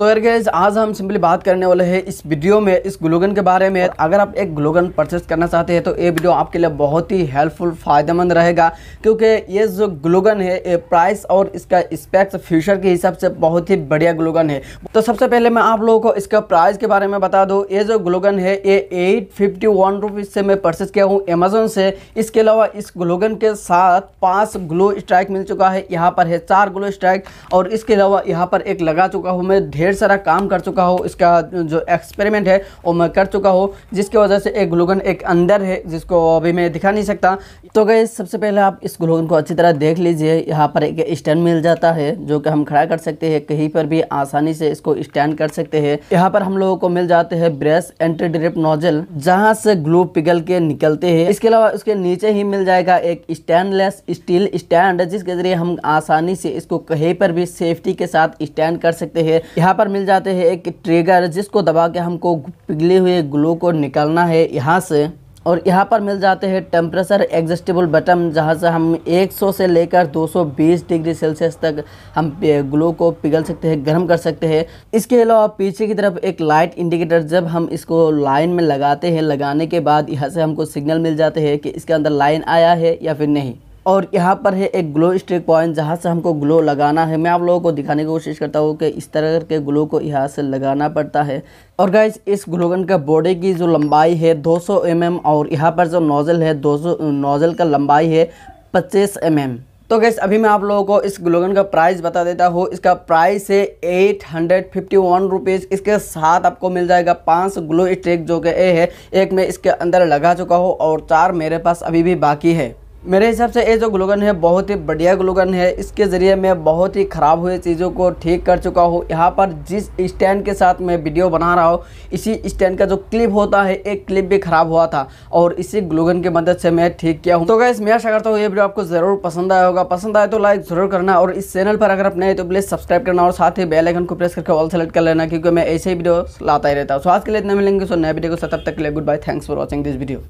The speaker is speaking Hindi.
तो यार गैज आज हम सिंपली बात करने वाले हैं इस वीडियो में इस ग्लूगन के बारे में अगर आप एक ग्लूगन परचेस करना चाहते हैं तो ये वीडियो आपके लिए बहुत ही हेल्पफुल फ़ायदेमंद रहेगा क्योंकि ये जो ग्लूगन है ये प्राइस और इसका स्पेक्स फ्यूचर के हिसाब से बहुत ही बढ़िया ग्लूगन है तो सबसे पहले मैं आप लोगों को इसका प्राइस के बारे में बता दूँ ये जो ग्लूगन है ये एट फिफ्टी से मैं परचेस किया हूँ अमेजोन से इसके अलावा इस ग्लूगन के साथ पाँच ग्लो स्ट्राइक मिल चुका है यहाँ पर है चार ग्लो स्ट्राइक और इसके अलावा यहाँ पर एक लगा चुका हूँ मैं ढेर सारा काम कर चुका हो इसका जो एक्सपेरिमेंट है वो मैं कर चुका हो जिसकी वजह से एक ग्लूगन एक अंदर है जिसको अभी मैं दिखा नहीं सकता तो गए सबसे पहले आप इस ग्लूगन को अच्छी तरह देख लीजिए यहाँ पर एक स्टैंड मिल जाता है जो कि हम खड़ा कर सकते हैं कहीं पर भी आसानी से इसको स्टैंड कर सकते हैं यहाँ पर हम लोगों को मिल जाते हैं ब्रश एंटी ड्रिप नोजल जहाँ से ग्लू पिघल के निकलते हैं इसके अलावा उसके नीचे ही मिल जाएगा एक स्टैंडलेस स्टील स्टैंड जिसके जरिए हम आसानी से इसको कहीं पर भी सेफ्टी के साथ स्टैंड कर सकते हैं यहाँ यहाँ पर मिल जाते हैं एक ट्रिगर जिसको दबा के हमको पिघले हुए ग्लो को निकालना है यहाँ से और यहाँ पर मिल जाते हैं टेम्परेचर एडजस्टेबल बटन जहाँ से हम 100 से लेकर 220 डिग्री सेल्सियस तक हम ग्लो को पिघल सकते हैं गर्म कर सकते हैं इसके अलावा पीछे की तरफ एक लाइट इंडिकेटर जब हम इसको लाइन में लगाते हैं लगाने के बाद यहाँ से हमको सिग्नल मिल जाते हैं कि इसके अंदर लाइन आया है या फिर नहीं और यहाँ पर है एक ग्लो स्टिक पॉइंट जहाँ से हमको ग्लो लगाना है मैं आप लोगों को दिखाने की कोशिश करता हूँ कि इस तरह के ग्लो को यहाँ से लगाना पड़ता है और गाइज इस ग्लोगन का बॉडी की जो लंबाई है 200 सौ mm और यहाँ पर जो नोज़ल है 200 नोज़ल का लंबाई है 25 mm तो गैस अभी मैं आप लोगों को इस ग्लोगन का प्राइस बता देता हूँ इसका प्राइस है eight hundred fifty one rupees इसके साथ आपको मिल जाएगा पांच ग्लो स्टिक जो कि ए है एक मैं इसके अंदर लगा चुका हूँ और चार मेरे पास अभी भी बाकी है मेरे हिसाब से ये जो ग्लोगन है बहुत ही बढ़िया ग्लोगन है इसके ज़रिए मैं बहुत ही ख़राब हुए चीज़ों को ठीक कर चुका हूँ यहाँ पर जिस स्टैंड के साथ मैं वीडियो बना रहा हूँ इसी स्टैंड का जो क्लिप होता है एक क्लिप भी ख़राब हुआ था और इसी ग्लोगन की मदद से मैं ठीक किया हूँ तो गैस मैं आशा करता हूँ ये वीडियो आपको ज़रूर पसंद आया होगा पसंद आए तो लाइक ज़रूर करना और इस चैनल पर अगर आप नए तो प्लीज़ सब्सक्राइब करना और साथ ही बेलाइकन को प्रेस करके ऑल सेलेक्ट कर लेना क्योंकि मैं ऐसे ही वीडियो लाता ही रहता हूँ स्वास्थ्य के लिए इतना मिलेंगे सो नए वीडियो को तब तक के लिए good bye thanks for watching this video